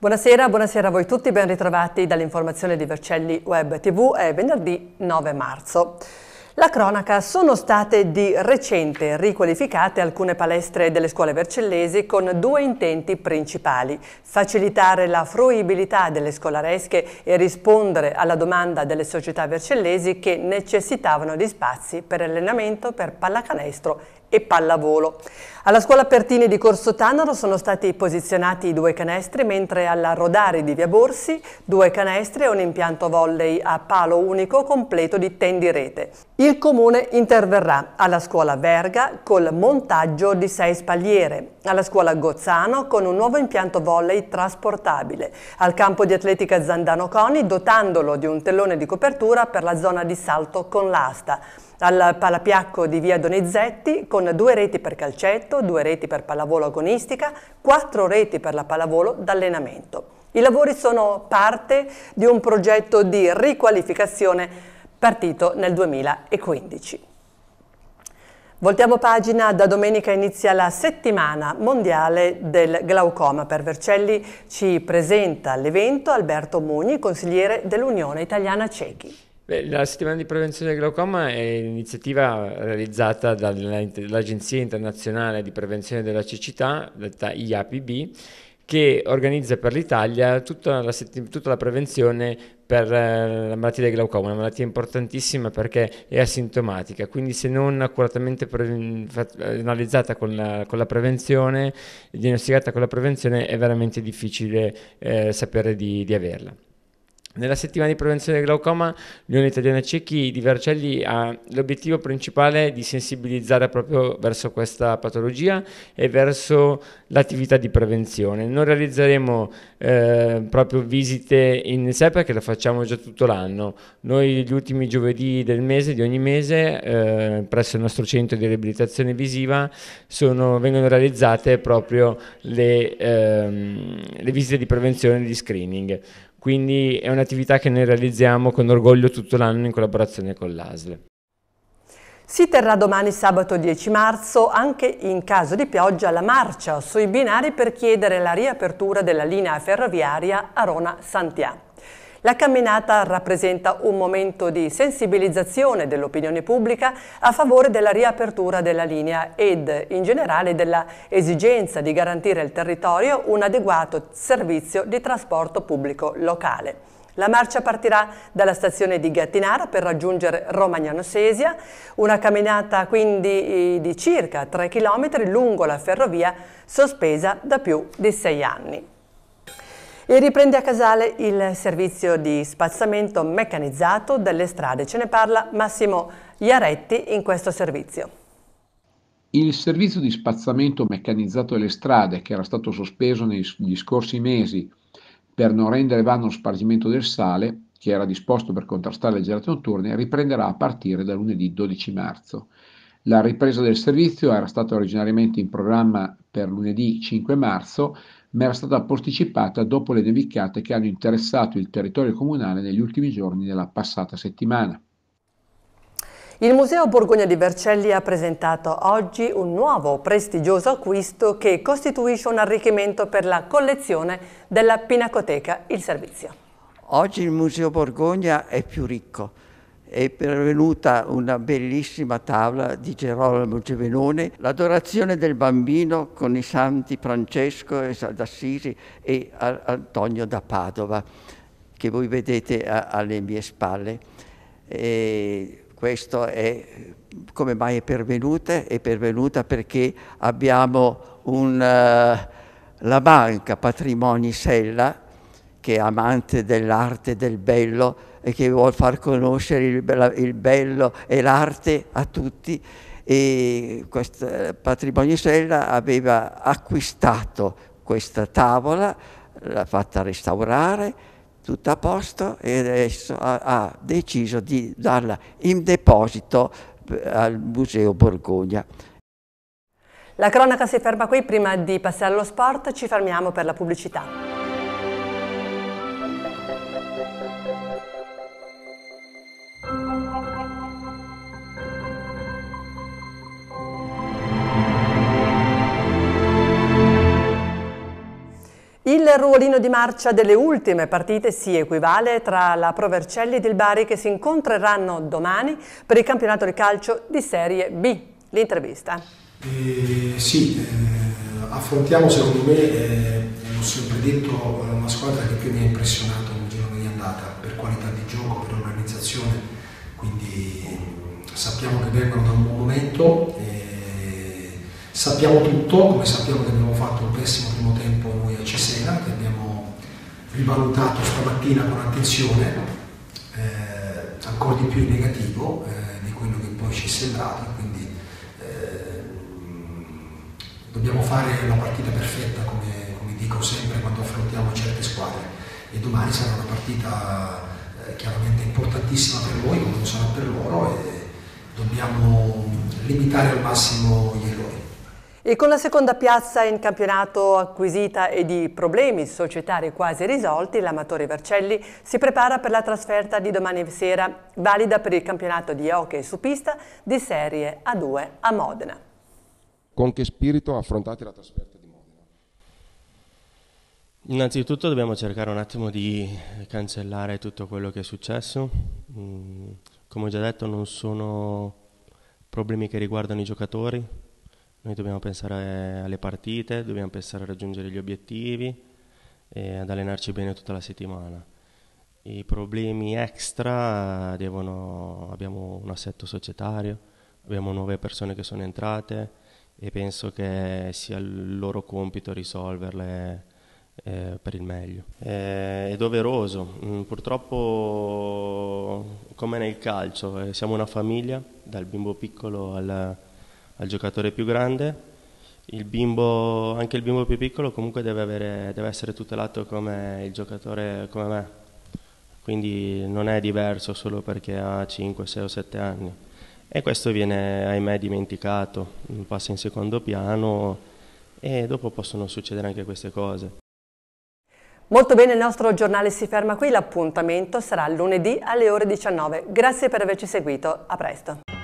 Buonasera, buonasera a voi tutti, ben ritrovati dall'informazione di Vercelli Web TV, è venerdì 9 marzo. La cronaca sono state di recente riqualificate alcune palestre delle scuole vercellesi con due intenti principali, facilitare la fruibilità delle scolaresche e rispondere alla domanda delle società vercellesi che necessitavano di spazi per allenamento, per pallacanestro e pallavolo. Alla scuola Pertini di Corso Tanaro sono stati posizionati due canestri, mentre alla Rodari di Via Borsi due canestri e un impianto volley a palo unico completo di tendirete. Il comune interverrà alla scuola Verga col montaggio di sei spalliere, alla scuola Gozzano con un nuovo impianto volley trasportabile, al campo di atletica Zandano Coni dotandolo di un tellone di copertura per la zona di salto con l'asta, al palapiacco di Via Donizetti con due reti per calcetto calcetto, due reti per pallavolo agonistica, quattro reti per la pallavolo d'allenamento. I lavori sono parte di un progetto di riqualificazione partito nel 2015. Voltiamo pagina, da domenica inizia la settimana mondiale del glaucoma. Per Vercelli ci presenta l'evento Alberto Mugni, consigliere dell'Unione Italiana Ciechi la settimana di prevenzione del glaucoma è un'iniziativa realizzata dall'Agenzia internazionale di prevenzione della cecità, detta IAPB, che organizza per l'Italia tutta, tutta la, prevenzione per eh, la malattia del glaucoma, una malattia importantissima perché è asintomatica, quindi se non accuratamente analizzata con la, con la, prevenzione, diagnosticata con la prevenzione, è veramente difficile eh, sapere di, di averla. Nella settimana di prevenzione del glaucoma, l'Unione Italiana Ciechi di Vercelli ha l'obiettivo principale di sensibilizzare proprio verso questa patologia e verso l'attività di prevenzione. Non realizzeremo eh, proprio visite in sé perché lo facciamo già tutto l'anno. Noi gli ultimi giovedì del mese, di ogni mese, eh, presso il nostro centro di riabilitazione visiva sono, vengono realizzate proprio le, ehm, le visite di prevenzione e di screening quindi è un'attività che noi realizziamo con orgoglio tutto l'anno in collaborazione con l'ASL. Si terrà domani sabato 10 marzo, anche in caso di pioggia, la marcia sui binari per chiedere la riapertura della linea ferroviaria arona santià la camminata rappresenta un momento di sensibilizzazione dell'opinione pubblica a favore della riapertura della linea ed in generale della esigenza di garantire al territorio un adeguato servizio di trasporto pubblico locale. La marcia partirà dalla stazione di Gattinara per raggiungere Romagnano Sesia, una camminata quindi eh, di circa 3 km lungo la ferrovia sospesa da più di 6 anni e riprende a Casale il servizio di spazzamento meccanizzato delle strade. Ce ne parla Massimo Iaretti in questo servizio. Il servizio di spazzamento meccanizzato delle strade, che era stato sospeso negli scorsi mesi per non rendere vano lo spargimento del sale, che era disposto per contrastare le gelate notturne, riprenderà a partire da lunedì 12 marzo. La ripresa del servizio era stata originariamente in programma per lunedì 5 marzo, ma era stata posticipata dopo le nevicate che hanno interessato il territorio comunale negli ultimi giorni della passata settimana. Il Museo Borgogna di Vercelli ha presentato oggi un nuovo prestigioso acquisto che costituisce un arricchimento per la collezione della Pinacoteca Il Servizio. Oggi il Museo Borgogna è più ricco è pervenuta una bellissima tavola di Gerolamo Gevenone, l'adorazione del bambino con i santi Francesco d'Assisi e Antonio da Padova, che voi vedete alle mie spalle. E questo è come mai è pervenuta? È pervenuta perché abbiamo un, eh, la banca Patrimoni Sella, che è amante dell'arte, del bello e che vuole far conoscere il, bello e l'arte a tutti. E questo patrimonio Sella aveva acquistato questa tavola, l'ha fatta restaurare, tutta a posto e adesso ha, ha deciso di darla in deposito eh, al Museo Borgogna. La cronaca si ferma qui, prima di passare allo sport ci fermiamo per la pubblicità. Il ruolino di marcia delle ultime partite si equivale tra la Provercelli e il Bari che si incontreranno domani per il campionato di calcio di Serie B. L'intervista. Eh, sì, eh, affrontiamo secondo me, eh, l'ho sempre detto, una squadra che più mi ha impressionato nel giorno di andata per qualità di gioco, per organizzazione, quindi mm, sappiamo che vengono da un buon momento. Eh, Sappiamo tutto, come sappiamo che abbiamo fatto un pessimo primo tempo noi a Cesena, che abbiamo rivalutato stamattina con attenzione, eh, ancora di più in negativo eh, di quello che poi ci è sembrato, quindi eh, dobbiamo fare la partita perfetta, come, come dico sempre quando affrontiamo certe squadre, e domani sarà una partita eh, chiaramente importantissima per noi come lo sarà per loro e dobbiamo limitare al massimo gli errori. E con la seconda piazza in campionato acquisita e di problemi societari quasi risolti, l'amatore Vercelli si prepara per la trasferta di domani sera, valida per il campionato di hockey su pista di Serie A2 a Modena. Con che spirito affrontate la trasferta di Modena? Innanzitutto dobbiamo cercare un attimo di cancellare tutto quello che è successo. Mm, come ho già detto non sono problemi che riguardano i giocatori, noi dobbiamo pensare alle partite, dobbiamo pensare a raggiungere gli obiettivi e ad allenarci bene tutta la settimana. I problemi extra devono, abbiamo un assetto societario, abbiamo nuove persone che sono entrate e penso che sia il loro compito risolverle eh, per il meglio. Eh, è doveroso, mm, purtroppo come nel calcio, eh, siamo una famiglia, dal bimbo piccolo al al giocatore più grande. Il bimbo, anche il bimbo più piccolo comunque deve, avere, deve essere tutelato come il giocatore come me, quindi non è diverso solo perché ha 5, 6 o 7 anni. E questo viene, ahimè, dimenticato, passa in secondo piano e dopo possono succedere anche queste cose. Molto bene, il nostro giornale si ferma qui, l'appuntamento sarà lunedì alle ore 19. Grazie per averci seguito, a presto.